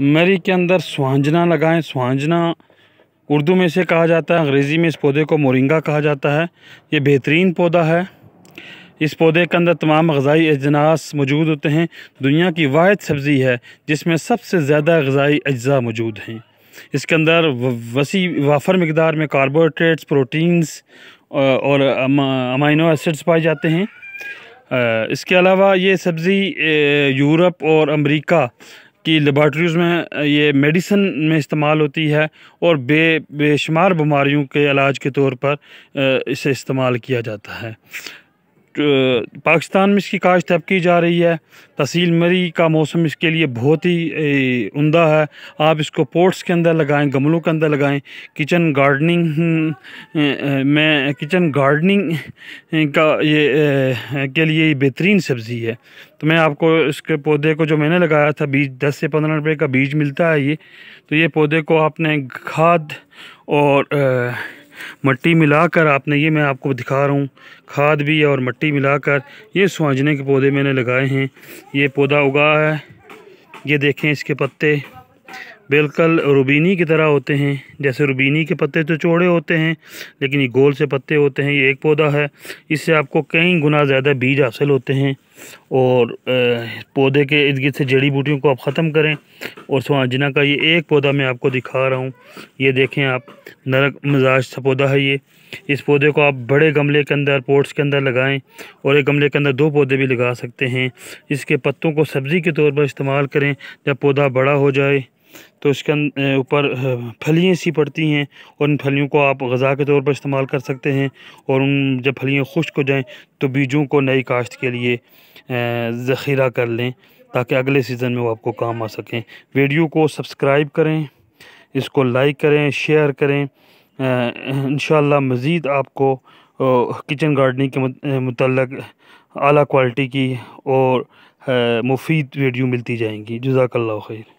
मरी के अंदर सुहांजना लगाएं सुहांजना उर्दू में इसे कहा जाता है अंग्रेज़ी में इस पौधे को मोरिंगा कहा जाता है ये बेहतरीन पौधा है इस पौधे के अंदर तमाम गजाई अजनास मौजूद होते हैं दुनिया की वाद सब्ज़ी है जिसमें सबसे ज़्यादा गजाई अज्जा मौजूद हैं इसके अंदर वसी वाफर मकदार में कार्बोहाइड्रेट्स प्रोटीन्स और अमाइनो एसिड्स पाए जाते हैं इसके अलावा ये सब्ज़ी यूरोप और अमेरिका की लेबार्ट्रीज़ में ये मेडिसन में इस्तेमाल होती है और बे बेशुमार बीमारियों के इलाज के तौर पर इसे इस्तेमाल किया जाता है पाकिस्तान में इसकी काश्त अब की जा रही है तहसील मरी का मौसम इसके लिए बहुत ही उमदा है आप इसको पोर्ट्स के अंदर लगाएं गमलों के अंदर लगाएं किचन गार्डनिंग में किचन गार्डनिंग का ये के लिए बेहतरीन सब्ज़ी है तो मैं आपको इसके पौधे को जो मैंने लगाया था बीज दस से पंद्रह रुपये का बीज मिलता है ये तो ये पौधे को आपने खाद और आ, मट्टी मिलाकर आपने ये मैं आपको दिखा रहा हूँ खाद भी और मट्टी मिलाकर ये सुहाजने के पौधे मैंने लगाए हैं ये पौधा उगा है ये देखें इसके पत्ते बिल्कुल रुबीनी की तरह होते हैं जैसे रुबीनी के पत्ते तो चौड़े होते हैं लेकिन ये गोल से पत्ते होते हैं ये एक पौधा है इससे आपको कई गुना ज़्यादा बीज हासिल होते हैं और पौधे के इर्द गिर्द से जड़ी बूटियों को आप ख़त्म करें और सुहाजना का ये एक पौधा मैं आपको दिखा रहा हूँ ये देखें आप नरक मजाज सा पौधा है ये इस पौधे को आप बड़े गमले के अंदर पोर्ट्स के अंदर लगाएं और एक गमले के अंदर दो पौधे भी लगा सकते हैं इसके पत्तों को सब्ज़ी के तौर पर इस्तेमाल करें जब पौधा बड़ा हो जाए तो इसके अं-, ऊपर फलियाँ सी पड़ती हैं और इन फलियों को आप गज़ा के तौर पर इस्तेमाल कर सकते हैं और उन जब फलियाँ खुश्क हो जाएँ तो बीजों को नई काश्त के लिए ज़ख़ीरा कर लें ताकि अगले सीज़न में वो आपको काम आ सकें वीडियो को सब्सक्राइब करें इसको लाइक करें शेयर करें इन मज़ीद आपको किचन गार्डनिंग के मतलब अली क्वालिटी की और मुफीद वीडियो मिलती जाएंगी जजाकल्ला खैर